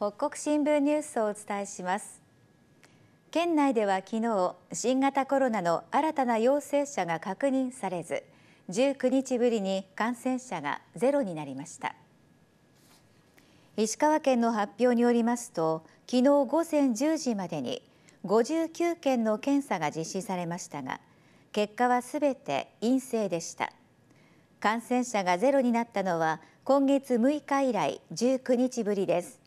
北国新聞ニュースをお伝えします県内では昨日新型コロナの新たな陽性者が確認されず19日ぶりに感染者がゼロになりました石川県の発表によりますと昨日午前10時までに59件の検査が実施されましたが結果はすべて陰性でした感染者がゼロになったのは今月6日以来19日ぶりです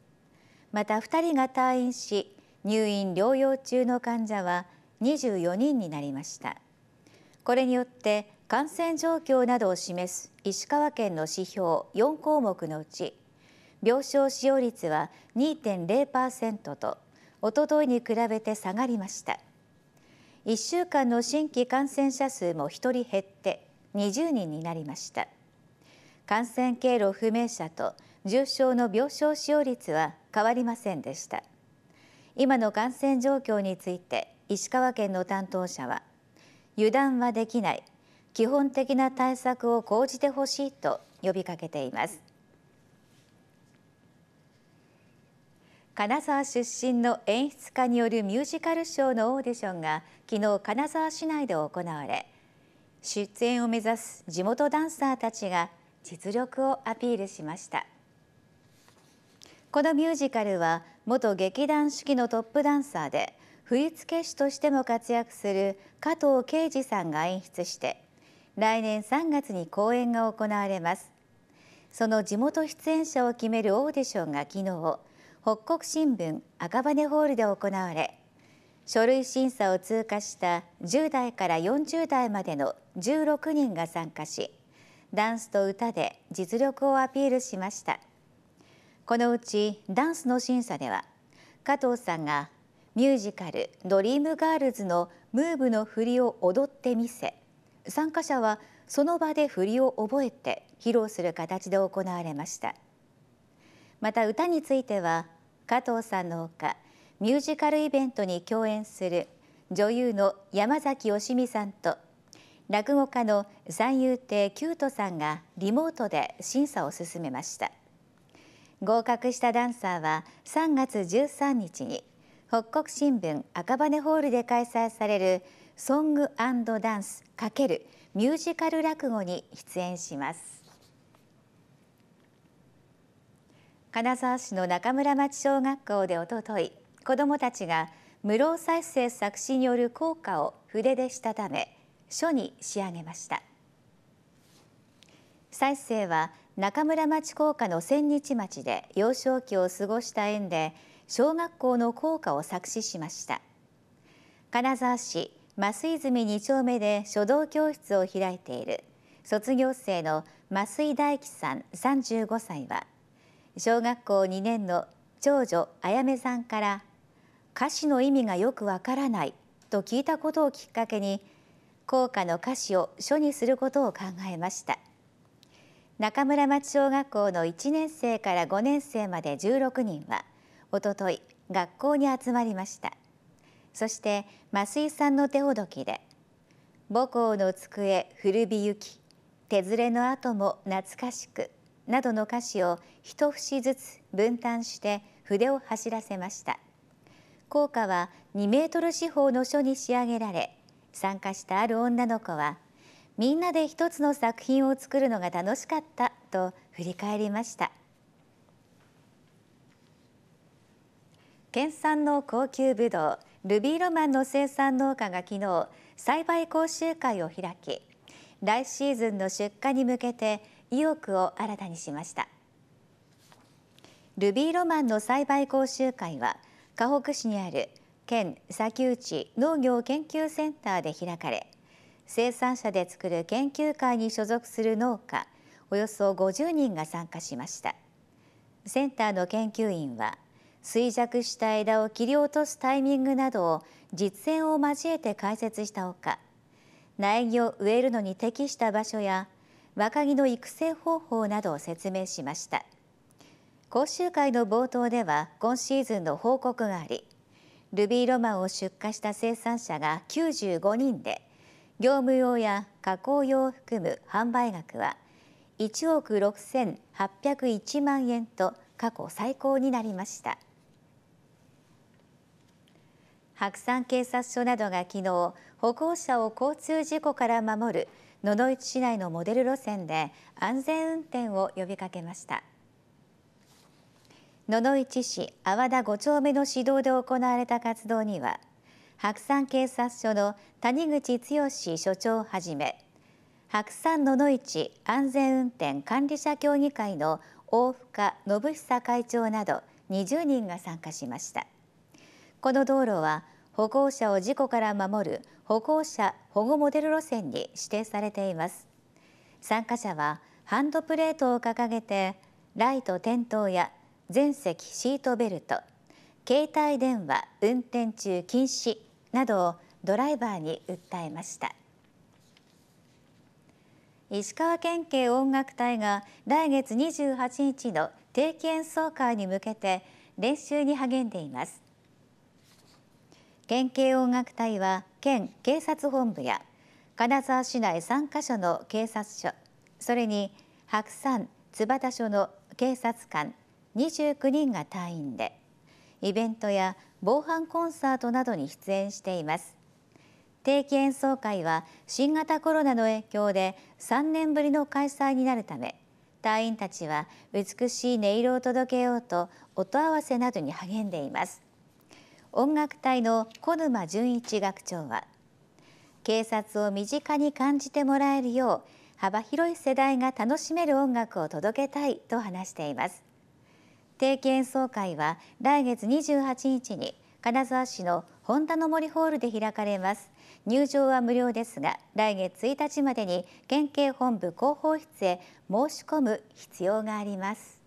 また2人が退院し入院療養中の患者は24人になりましたこれによって感染状況などを示す石川県の指標4項目のうち病床使用率は2.0%とおとといに比べて下がりました1週間の新規感染者数も1人減って20人になりました感染経路不明者と重症の病床使用率は変わりませんでした今の感染状況について石川県の担当者は油断はできない基本的な対策を講じてほしいと呼びかけています金沢出身の演出家によるミュージカルショーのオーディションが昨日金沢市内で行われ出演を目指す地元ダンサーたちが実力をアピールしました。このミュージカルは元劇団四季のトップダンサーで振付師としても活躍する加藤圭二さんが演出して来年3月に公演が行われますその地元出演者を決めるオーディションが昨日北国新聞赤羽ホールで行われ書類審査を通過した10代から40代までの16人が参加しダンスと歌で実力をアピールしました。このうちダンスの審査では加藤さんがミュージカル「ドリームガールズ」のムーブの振りを踊ってみせ参加者はその場で振りを覚えて披露する形で行われましたまた歌については加藤さんのほかミュージカルイベントに共演する女優の山崎よしみさんと落語家の三遊亭キュートさんがリモートで審査を進めました。合格したダンサーは3月13日に北国新聞赤羽ホールで開催されるソングダンス×ミュージカル落語に出演します金沢市の中村町小学校でおととい子どもたちが無労再生作詞による効果を筆でしたため書に仕上げました再生は中村町工科の千日町で幼少期を過ごした縁で小学校の校歌を作詞しました金沢市増泉2丁目で書道教室を開いている卒業生の増井大樹さん35歳は小学校2年の長女あやめさんから歌詞の意味がよくわからないと聞いたことをきっかけに校歌の歌詞を書にすることを考えました。中村町小学校の1年生から5年生まで16人はおととい学校に集まりましたそして増井さんの手ほどきで母校の机古びゆき手ずれの後も懐かしくなどの歌詞を一節ずつ分担して筆を走らせました効果は2メートル四方の書に仕上げられ参加したある女の子はみんなで一つの作品を作るのが楽しかったと振り返りました県産の高級ぶどうルビーロマンの生産農家が昨日栽培講習会を開き来シーズンの出荷に向けて意欲を新たにしましたルビーロマンの栽培講習会は河北市にある県砂丘地農業研究センターで開かれ生産者で作る研究会に所属する農家およそ50人が参加しましたセンターの研究員は衰弱した枝を切り落とすタイミングなどを実践を交えて解説したほか苗木を植えるのに適した場所や若木の育成方法などを説明しました講習会の冒頭では今シーズンの報告がありルビーロマンを出荷した生産者が95人で業務用や加工用を含む販売額は1億6801万円と過去最高になりました白山警察署などが昨日歩行者を交通事故から守る野々市市内のモデル路線で安全運転を呼びかけました野々市市阿和田5丁目の指導で行われた活動には白山警察署の谷口剛署長をはじめ白山野々市安全運転管理者協議会の大深信久会長など20人が参加しましたこの道路は歩行者を事故から守る歩行者保護モデル路線に指定されています参加者はハンドプレートを掲げてライト点灯や全席シートベルト携帯電話運転中禁止などをドライバーに訴えました石川県警音楽隊が来月28日の定期演奏会に向けて練習に励んでいます県警音楽隊は県警察本部や金沢市内3カ所の警察署それに白山津幡署の警察官29人が隊員でイベントや防犯コンサートなどに出演しています定期演奏会は新型コロナの影響で3年ぶりの開催になるため隊員たちは美しい音色を届けようと音合わせなどに励んでいます音楽隊の小沼純一学長は警察を身近に感じてもらえるよう幅広い世代が楽しめる音楽を届けたいと話しています定期演奏会は来月28日に金沢市の本田の森ホールで開かれます入場は無料ですが来月1日までに県警本部広報室へ申し込む必要があります